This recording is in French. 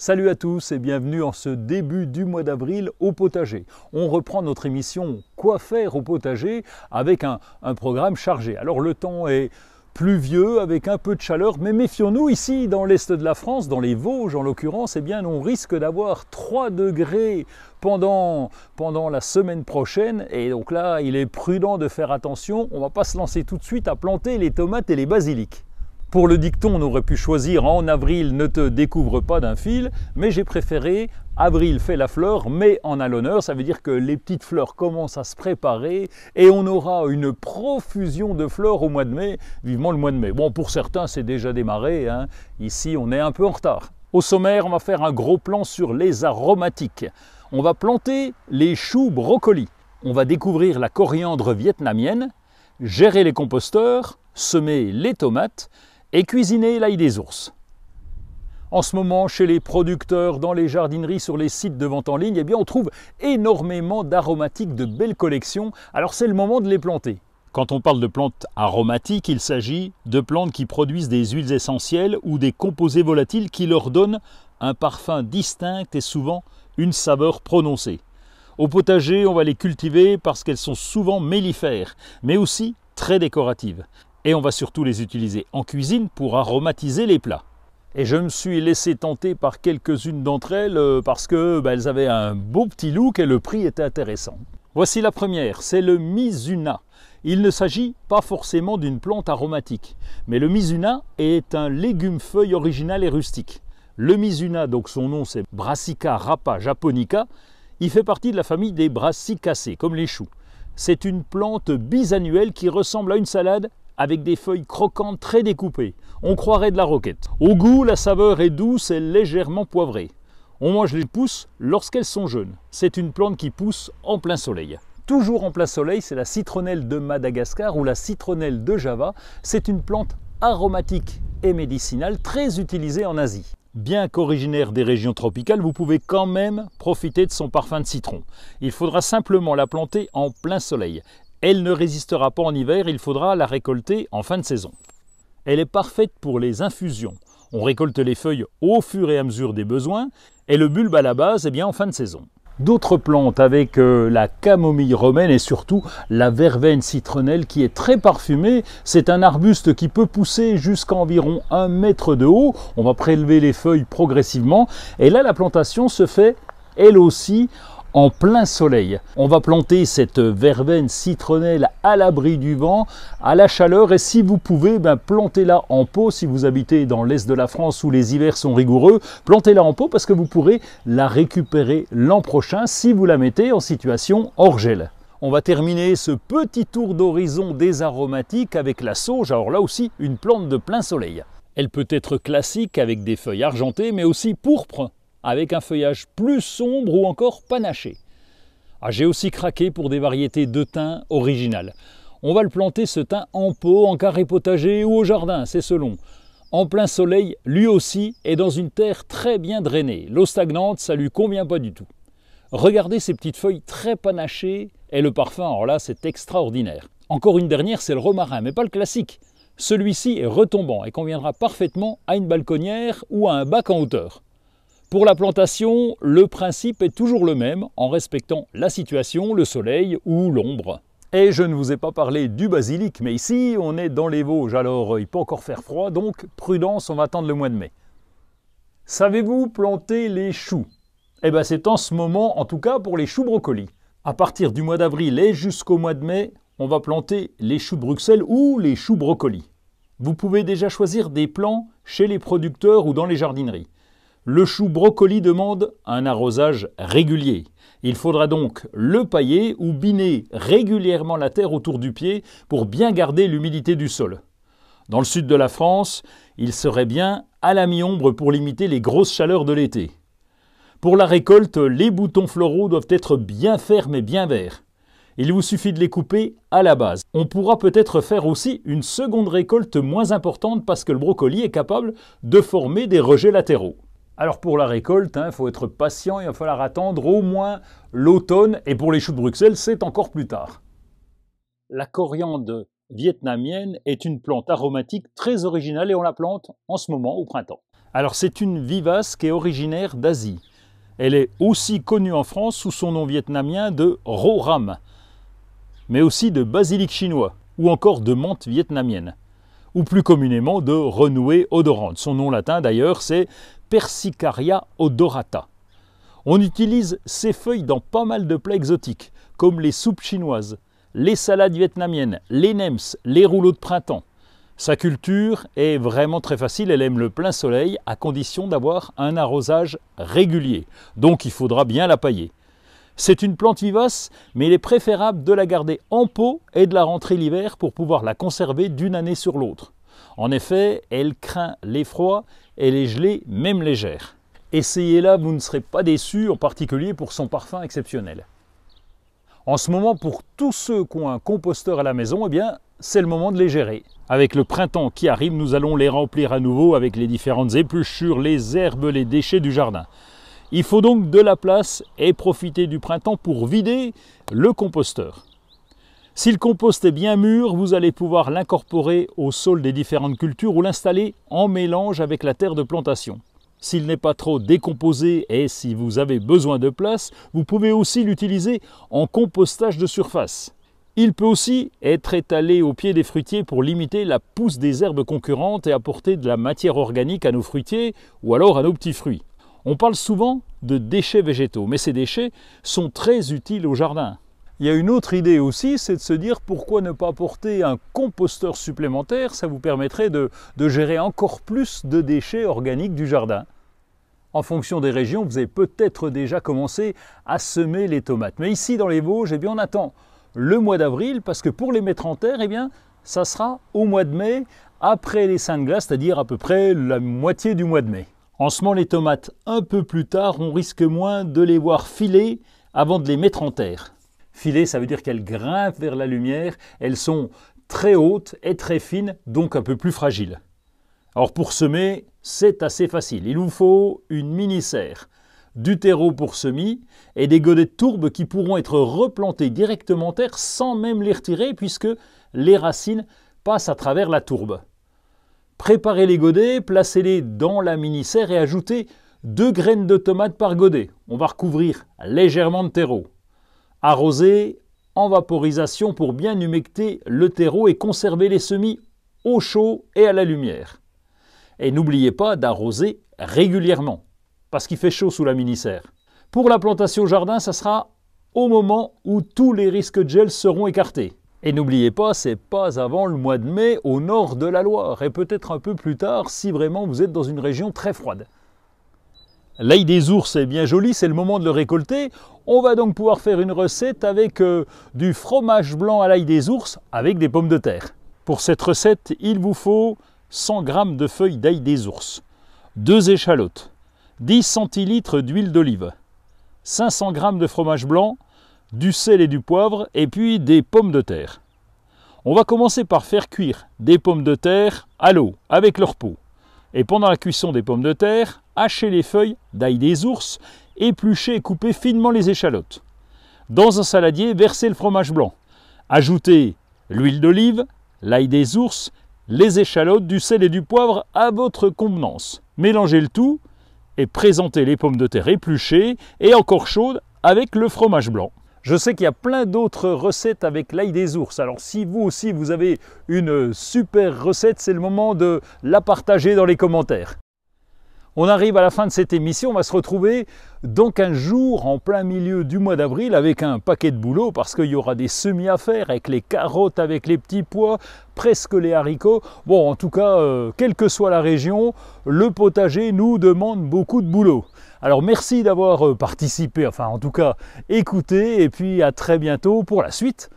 Salut à tous et bienvenue en ce début du mois d'avril au potager. On reprend notre émission Quoi faire au potager avec un, programme chargé. Alors le temps est pluvieux avec un peu de chaleur, mais méfions-nous ici dans l'est de la France, dans les Vosges en l'occurrence, eh bien on risque d'avoir 3 degrés pendant, pendant la semaine prochaine. Et donc là, il est prudent de faire attention. On ne va pas se lancer tout de suite à planter les tomates et les basiliques. Pour le dicton, on aurait pu choisir en avril ne te découvre pas d'un fil, mais j'ai préféré avril fait la fleur, mais en a l'honneur. Ça veut dire que les petites fleurs commencent à se préparer et on aura une profusion de fleurs au mois de mai. Vivement le mois de mai. Bon, pour certains, c'est déjà démarré. Hein. Ici, on est un peu en retard. Au sommaire, on va faire un gros plan sur les aromatiques. On va planter les choux brocolis. On va découvrir la coriandre vietnamienne, gérer les composteurs, semer les tomates et cuisiner l'ail des ours. En ce moment, chez les producteurs, dans les jardineries, sur les sites de vente en ligne, eh bien, on trouve énormément d'aromatiques de belles collections, alors c'est le moment de les planter. Quand on parle de plantes aromatiques, il s'agit de plantes qui produisent des huiles essentielles ou des composés volatiles qui leur donnent un parfum distinct et souvent une saveur prononcée. Au potager, on va les cultiver parce qu'elles sont souvent mellifères, mais aussi très décoratives et on va surtout les utiliser en cuisine pour aromatiser les plats. Et je me suis laissé tenter par quelques-unes d'entre elles euh, parce que bah, elles avaient un beau petit look et le prix était intéressant. Voici la première, c'est le Mizuna. Il ne s'agit pas forcément d'une plante aromatique, mais le Mizuna est un légume feuille original et rustique. Le Mizuna, donc son nom c'est Brassica rapa japonica, il fait partie de la famille des Brassicacées, comme les choux. C'est une plante bisannuelle qui ressemble à une salade avec des feuilles croquantes très découpées. On croirait de la roquette. Au goût, la saveur est douce et légèrement poivrée. On mange les pousses lorsqu'elles sont jeunes. C'est une plante qui pousse en plein soleil. Toujours en plein soleil, c'est la citronnelle de Madagascar ou la citronnelle de Java. C'est une plante aromatique et médicinale très utilisée en Asie. Bien qu'originaire des régions tropicales, vous pouvez quand même profiter de son parfum de citron. Il faudra simplement la planter en plein soleil elle ne résistera pas en hiver, il faudra la récolter en fin de saison. Elle est parfaite pour les infusions. On récolte les feuilles au fur et à mesure des besoins et le bulbe à la base eh bien, en fin de saison. D'autres plantes avec euh, la camomille romaine et surtout la verveine citronnelle qui est très parfumée. C'est un arbuste qui peut pousser jusqu'à environ un mètre de haut. On va prélever les feuilles progressivement et là la plantation se fait elle aussi en plein soleil. On va planter cette verveine citronnelle à l'abri du vent, à la chaleur et si vous pouvez, ben, plantez-la en pot si vous habitez dans l'est de la France où les hivers sont rigoureux, plantez-la en pot parce que vous pourrez la récupérer l'an prochain si vous la mettez en situation hors gel. On va terminer ce petit tour d'horizon des aromatiques avec la sauge, alors là aussi une plante de plein soleil. Elle peut être classique avec des feuilles argentées mais aussi pourpres avec un feuillage plus sombre ou encore panaché. Ah, j'ai aussi craqué pour des variétés de thym originales. On va le planter ce thym en pot, en carré potager ou au jardin, c'est selon. En plein soleil, lui aussi, et dans une terre très bien drainée. L'eau stagnante, ça lui convient pas du tout. Regardez ces petites feuilles très panachées et le parfum, alors oh là, c'est extraordinaire. Encore une dernière, c'est le romarin, mais pas le classique. Celui-ci est retombant et conviendra parfaitement à une balconnière ou à un bac en hauteur. Pour la plantation, le principe est toujours le même en respectant la situation, le soleil ou l'ombre. Et je ne vous ai pas parlé du basilic, mais ici on est dans les Vosges, alors il peut encore faire froid, donc prudence, on va attendre le mois de mai. Savez-vous planter les choux Eh bien c'est en ce moment, en tout cas pour les choux brocolis. À partir du mois d'avril et jusqu'au mois de mai, on va planter les choux de Bruxelles ou les choux brocolis. Vous pouvez déjà choisir des plants chez les producteurs ou dans les jardineries. Le chou brocoli demande un arrosage régulier. Il faudra donc le pailler ou biner régulièrement la terre autour du pied pour bien garder l'humidité du sol. Dans le sud de la France, il serait bien à la mi-ombre pour limiter les grosses chaleurs de l'été. Pour la récolte, les boutons floraux doivent être bien fermes et bien verts. Il vous suffit de les couper à la base. On pourra peut-être faire aussi une seconde récolte moins importante parce que le brocoli est capable de former des rejets latéraux. Alors pour la récolte, il hein, faut être patient, il va falloir attendre au moins l'automne, et pour les choux de Bruxelles, c'est encore plus tard. La coriandre vietnamienne est une plante aromatique très originale et on la plante en ce moment au printemps. Alors c'est une vivace qui est originaire d'Asie. Elle est aussi connue en France sous son nom vietnamien de roram, mais aussi de basilic chinois ou encore de menthe vietnamienne, ou plus communément de renouée odorante. Son nom latin d'ailleurs c'est Persicaria odorata. On utilise ses feuilles dans pas mal de plats exotiques, comme les soupes chinoises, les salades vietnamiennes, les nems, les rouleaux de printemps. Sa culture est vraiment très facile, elle aime le plein soleil à condition d'avoir un arrosage régulier, donc il faudra bien la pailler. C'est une plante vivace, mais il est préférable de la garder en pot et de la rentrer l'hiver pour pouvoir la conserver d'une année sur l'autre. En effet, elle craint les froids et les gelées, même légères. Essayez-la, vous ne serez pas déçus, en particulier pour son parfum exceptionnel. En ce moment, pour tous ceux qui ont un composteur à la maison, eh bien, c'est le moment de les gérer. Avec le printemps qui arrive, nous allons les remplir à nouveau avec les différentes épluchures, les herbes, les déchets du jardin. Il faut donc de la place et profiter du printemps pour vider le composteur. Si le compost est bien mûr, vous allez pouvoir l'incorporer au sol des différentes cultures ou l'installer en mélange avec la terre de plantation. S'il n'est pas trop décomposé et si vous avez besoin de place, vous pouvez aussi l'utiliser en compostage de surface. Il peut aussi être étalé au pied des fruitiers pour limiter la pousse des herbes concurrentes et apporter de la matière organique à nos fruitiers ou alors à nos petits fruits. On parle souvent de déchets végétaux, mais ces déchets sont très utiles au jardin. Il y a une autre idée aussi, c'est de se dire pourquoi ne pas porter un composteur supplémentaire, ça vous permettrait de, gérer encore plus de déchets organiques du jardin. En fonction des régions, vous avez peut-être déjà commencé à semer les tomates. Mais ici, dans les Vosges, eh bien, on attend le mois d'avril parce que pour les mettre en terre, eh bien, ça sera au mois de mai, après les saintes de c'est-à-dire à peu près la moitié du mois de mai. En semant les tomates un peu plus tard, on risque moins de les voir filer avant de les mettre en terre. Filer, ça veut dire qu'elles grimpent vers la lumière, elles sont très hautes et très fines, donc un peu plus fragiles. Alors pour semer, c'est assez facile. Il vous faut une mini-serre, du terreau pour semis et des godets de tourbe qui pourront être replantés directement en terre sans même les retirer puisque les racines passent à travers la tourbe. Préparez les godets, placez-les dans la mini-serre et ajoutez deux graines de tomates par godet. On va recouvrir légèrement de terreau. Arroser en vaporisation pour bien humecter le terreau et conserver les semis au chaud et à la lumière. Et n'oubliez pas d'arroser régulièrement, parce qu'il fait chaud sous la mini-serre. Pour la plantation au jardin, ça sera au moment où tous les risques de gel seront écartés. Et n'oubliez pas, c'est pas avant le mois de mai au nord de la Loire, et peut-être un peu plus tard si vraiment vous êtes dans une région très froide. L'ail des ours est bien joli, c'est le moment de le récolter. On va donc pouvoir faire une recette avec euh, du fromage blanc à l'ail des ours avec des pommes de terre. Pour cette recette, il vous faut 100 g de feuilles d'ail des ours, 2 échalotes, 10 centilitres d'huile d'olive, 500 g de fromage blanc, du sel et du poivre et puis des pommes de terre. On va commencer par faire cuire des pommes de terre à l'eau avec leur peau. Et pendant la cuisson des pommes de terre, hacher les feuilles d'ail des ours, éplucher et couper finement les échalotes. Dans un saladier, versez le fromage blanc. Ajoutez l'huile d'olive, l'ail des ours, les échalotes, du sel et du poivre à votre convenance. Mélangez le tout et présentez les pommes de terre épluchées et encore chaudes avec le fromage blanc. Je sais qu'il y a plein d'autres recettes avec l'ail des ours. Alors si vous aussi vous avez une super recette, c'est le moment de la partager dans les commentaires. On arrive à la fin de cette émission, on va se retrouver dans un jour en plein milieu du mois d'avril, avec un paquet de boulot, parce qu'il y aura des semis à faire, avec les carottes, avec les petits pois, presque les haricots. Bon, en tout cas, euh, quelle que soit la région, le potager nous demande beaucoup de boulot. Alors merci d'avoir euh, participé, enfin en tout cas écouté, et puis à très bientôt pour la suite.